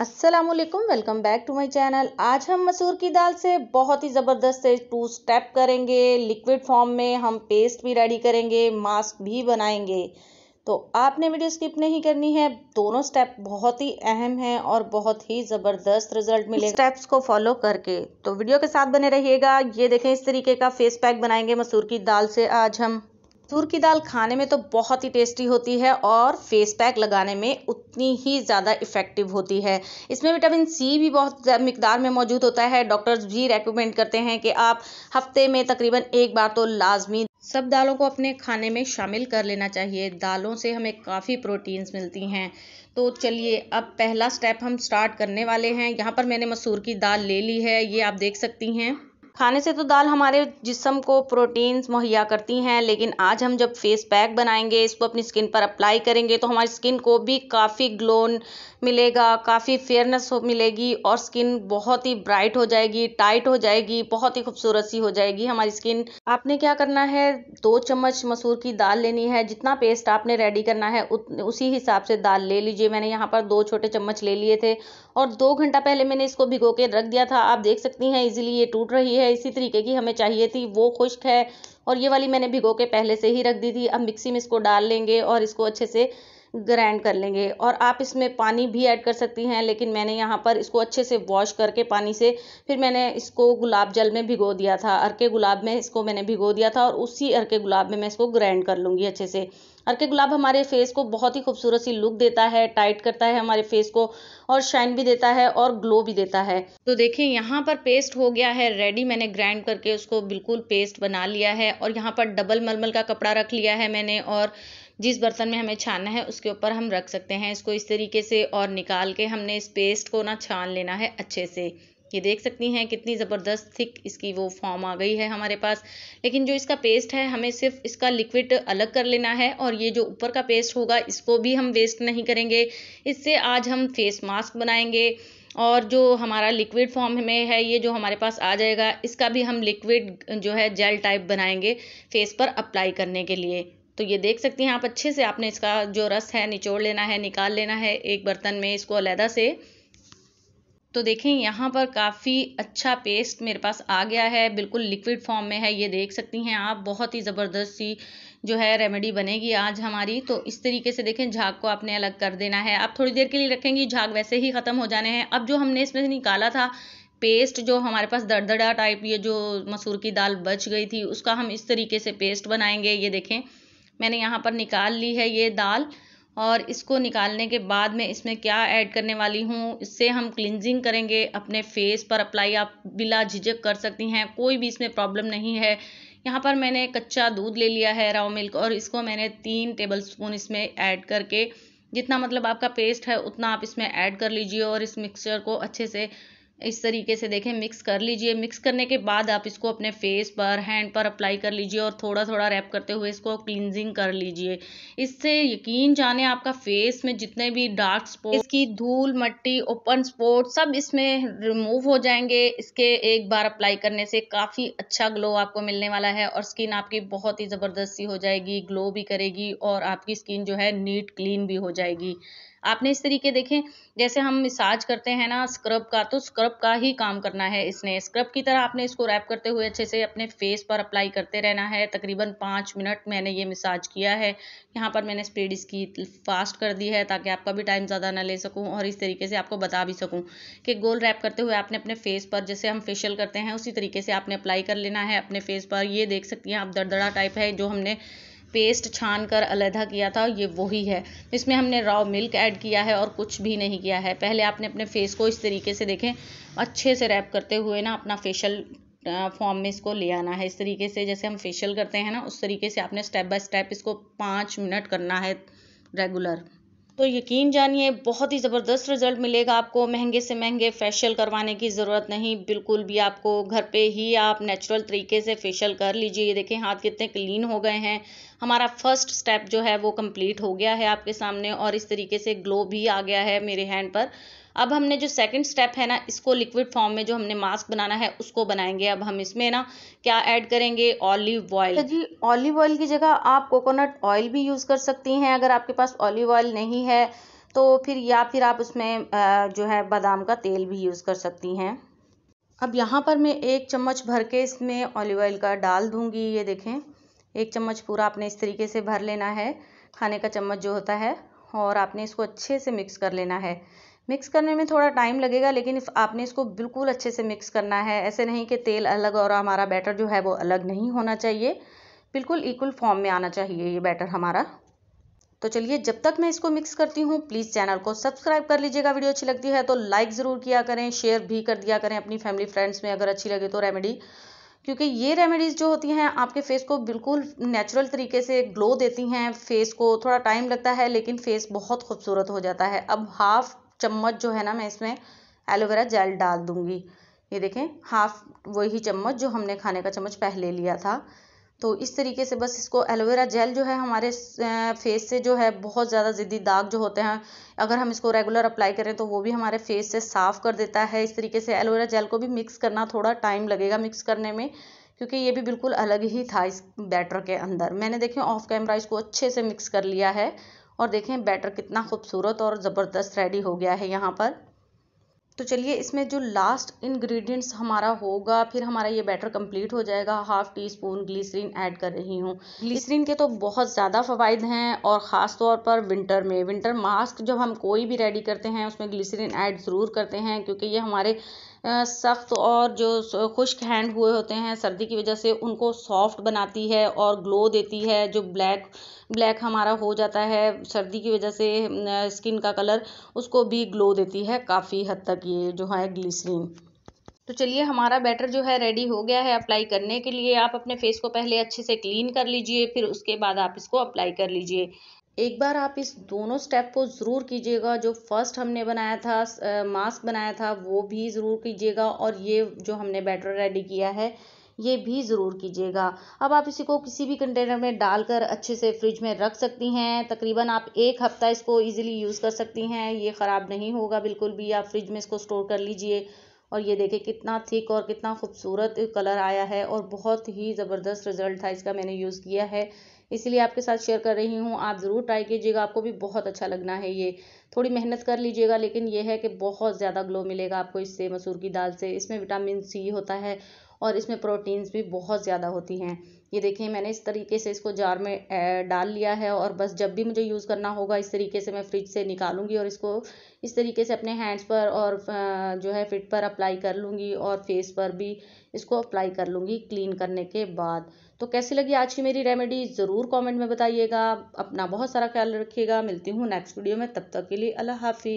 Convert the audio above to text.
Aslam welcome back to my channel आज हम मसूर की दाल से बहुत ही ज़बरदस्त से टू स्टेप करेंगे लिक्विड फॉर्म में हम पेस्ट भी रेडी करेंगे मास्क भी बनाएंगे तो आपने वीडियो स्किप नहीं करनी है दोनों स्टेप बहुत ही अहम हैं और बहुत ही ज़बरदस्त रिजल्ट मिले स्टेप्स को फॉलो करके तो वीडियो के साथ बने रहिएगा ये देखें इस तरीके का फेस पैक बनाएंगे मसूर की दाल से आज हम मसूर की दाल खाने में तो बहुत ही टेस्टी होती है और फेस पैक लगाने में उतनी ही ज़्यादा इफ़ेक्टिव होती है इसमें विटामिन सी भी बहुत मकदार में मौजूद होता है डॉक्टर्स भी रेकमेंड करते हैं कि आप हफ्ते में तकरीबन एक बार तो लाजमी सब दालों को अपने खाने में शामिल कर लेना चाहिए दालों से हमें काफ़ी प्रोटीन्स मिलती हैं तो चलिए अब पहला स्टेप हम स्टार्ट करने वाले हैं यहाँ पर मैंने मसूर की दाल ले ली है ये आप देख सकती हैं खाने से तो दाल हमारे जिसम को प्रोटीन्स मुहैया करती हैं लेकिन आज हम जब फेस पैक बनाएंगे इसको अपनी स्किन पर अप्लाई करेंगे तो हमारी स्किन को भी काफ़ी ग्लोन मिलेगा काफ़ी फेयरनेस मिलेगी और स्किन बहुत ही ब्राइट हो जाएगी टाइट हो जाएगी बहुत ही खूबसूरत सी हो जाएगी हमारी स्किन आपने क्या करना है दो चम्मच मसूर की दाल लेनी है जितना पेस्ट आपने रेडी करना है उसी हिसाब से दाल ले लीजिए मैंने यहाँ पर दो छोटे चम्मच ले लिए थे और दो घंटा पहले मैंने इसको भिगो के रख दिया था आप देख सकती हैं इजीली ये टूट रही है इसी तरीके की हमें चाहिए थी वो खुश्क है और ये वाली मैंने भिगो के पहले से ही रख दी थी अब मिक्सी में इसको डाल लेंगे और इसको अच्छे से ग्राइंड कर लेंगे और आप इसमें पानी भी ऐड कर सकती हैं लेकिन मैंने यहाँ पर इसको अच्छे से वॉश करके पानी से फिर मैंने इसको गुलाब जल में भिगो दिया था अरके गुलाब में इसको मैंने भिगो दिया था और उसी अरके गुलाब में मैं इसको ग्राइंड कर लूँगी अच्छे से अर्के गुलाब हमारे फेस को बहुत ही खूबसूरत सी लुक देता है टाइट करता है हमारे फेस को और शाइन भी देता है और ग्लो भी देता है तो देखें यहाँ पर पेस्ट हो गया है रेडी मैंने ग्राइंड करके उसको बिल्कुल पेस्ट बना लिया है और यहाँ पर डबल मलमल का कपड़ा रख लिया है मैंने और जिस बर्तन में हमें छानना है उसके ऊपर हम रख सकते हैं इसको इस तरीके से और निकाल के हमने इस पेस्ट को ना छान लेना है अच्छे से ये देख सकती हैं कितनी ज़बरदस्त थिक इसकी वो फॉर्म आ गई है हमारे पास लेकिन जो इसका पेस्ट है हमें सिर्फ इसका लिक्विड अलग कर लेना है और ये जो ऊपर का पेस्ट होगा इसको भी हम वेस्ट नहीं करेंगे इससे आज हम फेस मास्क बनाएंगे और जो हमारा लिक्विड फॉर्म में है ये जो हमारे पास आ जाएगा इसका भी हम लिक्विड जो है जेल टाइप बनाएंगे फेस पर अप्लाई करने के लिए तो ये देख सकती हैं आप अच्छे से आपने इसका जो रस है निचोड़ लेना है निकाल लेना है एक बर्तन में इसको अलहदा से तो देखें यहाँ पर काफ़ी अच्छा पेस्ट मेरे पास आ गया है बिल्कुल लिक्विड फॉर्म में है ये देख सकती हैं आप बहुत ही ज़बरदस्त सी जो है रेमेडी बनेगी आज हमारी तो इस तरीके से देखें झाग को आपने अलग कर देना है आप थोड़ी देर के लिए रखेंगी झाग वैसे ही ख़त्म हो जाने हैं अब जो हमने इसमें से निकाला था पेस्ट जो हमारे पास दड़दड़ा टाइप ये जो मसूर की दाल बच गई थी उसका हम इस तरीके से पेस्ट बनाएंगे ये देखें मैंने यहाँ पर निकाल ली है ये दाल और इसको निकालने के बाद में इसमें क्या ऐड करने वाली हूँ इससे हम क्लिनजिंग करेंगे अपने फेस पर अप्लाई आप बिला झिझक कर सकती हैं कोई भी इसमें प्रॉब्लम नहीं है यहाँ पर मैंने कच्चा दूध ले लिया है राव मिल्क और इसको मैंने तीन टेबल स्पून इसमें ऐड करके जितना मतलब आपका पेस्ट है उतना आप इसमें ऐड कर लीजिए और इस मिक्सचर को अच्छे से इस तरीके से देखें मिक्स कर लीजिए मिक्स करने के बाद आप इसको अपने फेस पर हैंड पर अप्लाई कर लीजिए और थोड़ा थोड़ा रैप करते हुए इसको क्लिनजिंग कर लीजिए इससे यकीन जाने आपका फेस में जितने भी डार्क स्पॉट इसकी धूल मट्टी ओपन स्पॉट सब इसमें रिमूव हो जाएंगे इसके एक बार अप्लाई करने से काफ़ी अच्छा ग्लो आपको मिलने वाला है और स्किन आपकी बहुत ही ज़बरदस्ती हो जाएगी ग्लो भी करेगी और आपकी स्किन जो है नीट क्लीन भी हो जाएगी आपने इस तरीके देखें जैसे हम मिसाज करते हैं ना स्क्रब का तो स्क्रब का ही काम करना है इसने स्क्रब की तरह आपने इसको रैप करते हुए अच्छे से अपने फेस पर अप्लाई करते रहना है तकरीबन पाँच मिनट मैंने ये मिसाज किया है यहाँ पर मैंने स्पीड इसकी फास्ट कर दी है ताकि आपका भी टाइम ज़्यादा ना ले सकूँ और इस तरीके से आपको बता भी सकूँ कि गोल रैप करते हुए आपने अपने फेस पर जैसे हम फेशियल करते हैं उसी तरीके से आपने अप्लाई कर लेना है अपने फेस पर ये देख सकती हैं आप दड़दड़ा टाइप है जो हमने पेस्ट छान कर अलहदा किया था ये वही है इसमें हमने रॉ मिल्क ऐड किया है और कुछ भी नहीं किया है पहले आपने अपने फेस को इस तरीके से देखें अच्छे से रैप करते हुए ना अपना फेशियल फॉर्म में इसको ले आना है इस तरीके से जैसे हम फेशियल करते हैं ना उस तरीके से आपने स्टेप बाय स्टेप इसको पाँच मिनट करना है रेगुलर तो यकीन जानिए बहुत ही ज़बरदस्त रिजल्ट मिलेगा आपको महंगे से महंगे फेशियल करवाने की ज़रूरत नहीं बिल्कुल भी आपको घर पे ही आप नेचुरल तरीके से फेशियल कर लीजिए ये देखें हाथ कितने क्लीन हो गए हैं हमारा फर्स्ट स्टेप जो है वो कंप्लीट हो गया है आपके सामने और इस तरीके से ग्लो भी आ गया है मेरे हैंड पर अब हमने जो सेकंड स्टेप है ना इसको लिक्विड फॉर्म में जो हमने मास्क बनाना है उसको बनाएंगे अब हम इसमें ना क्या ऐड करेंगे ऑलिव ऑयल अच्छा जी ऑलिव ऑयल की जगह आप कोकोनट ऑयल भी यूज़ कर सकती हैं अगर आपके पास ऑलिव ऑयल नहीं है तो फिर या फिर आप उसमें जो है बादाम का तेल भी यूज़ कर सकती हैं अब यहाँ पर मैं एक चम्मच भर के इसमें ऑलिव ऑयल का डाल दूँगी ये देखें एक चम्मच पूरा आपने इस तरीके से भर लेना है खाने का चम्मच जो होता है और आपने इसको अच्छे से मिक्स कर लेना है मिक्स करने में थोड़ा टाइम लगेगा लेकिन आपने इसको बिल्कुल अच्छे से मिक्स करना है ऐसे नहीं कि तेल अलग और हमारा बैटर जो है वो अलग नहीं होना चाहिए बिल्कुल इक्वल फॉर्म में आना चाहिए ये बैटर हमारा तो चलिए जब तक मैं इसको मिक्स करती हूँ प्लीज़ चैनल को सब्सक्राइब कर लीजिएगा वीडियो अच्छी लगती है तो लाइक ज़रूर किया करें शेयर भी कर दिया करें अपनी फैमिली फ्रेंड्स में अगर अच्छी लगे तो रेमेडी क्योंकि ये रेमेडीज़ जो होती हैं आपके फेस को बिल्कुल नेचुरल तरीके से ग्लो देती हैं फेस को थोड़ा टाइम लगता है लेकिन फेस बहुत खूबसूरत हो जाता है अब हाफ चम्मच जो है ना मैं इसमें एलोवेरा जेल डाल दूंगी ये देखें हाफ वही चम्मच जो हमने खाने का चम्मच पहले लिया था तो इस तरीके से बस इसको एलोवेरा जेल जो है हमारे फेस से जो है बहुत ज़्यादा ज़िद्दी दाग जो होते हैं अगर हम इसको रेगुलर अप्लाई करें तो वो भी हमारे फेस से साफ़ कर देता है इस तरीके से एलोवेरा जेल को भी मिक्स करना थोड़ा टाइम लगेगा मिक्स करने में क्योंकि ये भी बिल्कुल अलग ही था इस बैटर के अंदर मैंने देखें ऑफ कैमरा इसको अच्छे से मिक्स कर लिया है और देखें बैटर कितना खूबसूरत और ज़बरदस्त रेडी हो गया है यहाँ पर तो चलिए इसमें जो लास्ट इंग्रेडिएंट्स हमारा होगा फिर हमारा ये बैटर कंप्लीट हो जाएगा half teaspoon glycerine add कर रही हूँ ग्लीसरीन के तो बहुत ज़्यादा फ़वाद हैं और ख़ास तौर पर विंटर में विंटर मास्क जब हम कोई भी रेडी करते हैं उसमें ग्लीसरीन ऐड ज़रूर करते हैं क्योंकि ये हमारे सख्त और जो खुश्क हैंड हुए होते हैं सर्दी की वजह से उनको सॉफ्ट बनाती है और ग्लो देती है जो ब्लैक ब्लैक हमारा हो जाता है सर्दी की वजह से स्किन का कलर उसको भी ग्लो देती है काफ़ी हद तक ये जो है ग्लिसरीन तो चलिए हमारा बैटर जो है रेडी हो गया है अप्लाई करने के लिए आप अपने फेस को पहले अच्छे से क्लीन कर लीजिए फिर उसके बाद आप इसको अप्लाई कर लीजिए एक बार आप इस दोनों स्टेप को ज़रूर कीजिएगा जो फर्स्ट हमने बनाया था मास्क बनाया था वो भी ज़रूर कीजिएगा और ये जो हमने बैटर रेडी किया है ये भी ज़रूर कीजिएगा अब आप इसी को किसी भी कंटेनर में डालकर अच्छे से फ्रिज में रख सकती हैं तकरीबन आप एक हफ़्ता इसको इजीली यूज़ कर सकती हैं ये ख़राब नहीं होगा बिल्कुल भी आप फ्रिज में इसको स्टोर कर लीजिए और ये देखें कितना थिक और कितना खूबसूरत कलर आया है और बहुत ही ज़बरदस्त रिज़ल्ट था इसका मैंने यूज़ किया है इसलिए आपके साथ शेयर कर रही हूँ आप ज़रूर ट्राई कीजिएगा आपको भी बहुत अच्छा लगना है ये थोड़ी मेहनत कर लीजिएगा लेकिन ये है कि बहुत ज़्यादा ग्लो मिलेगा आपको इससे मसूर की दाल से इसमें विटामिन सी होता है और इसमें प्रोटीन्स भी बहुत ज़्यादा होती हैं ये देखिए मैंने इस तरीके से इसको जार में डाल लिया है और बस जब भी मुझे यूज़ करना होगा इस तरीके से मैं फ्रिज से निकालूंगी और इसको इस तरीके से अपने हैंड्स पर और जो है फिट पर अप्लाई कर लूँगी और फेस पर भी इसको अप्लाई कर लूँगी क्लीन करने के बाद तो कैसी लगी आज की मेरी रेमेडी ज़रूर कमेंट में बताइएगा अपना बहुत सारा ख्याल रखिएगा मिलती हूँ नेक्स्ट वीडियो में तब तक के लिए अल्लाह हाफि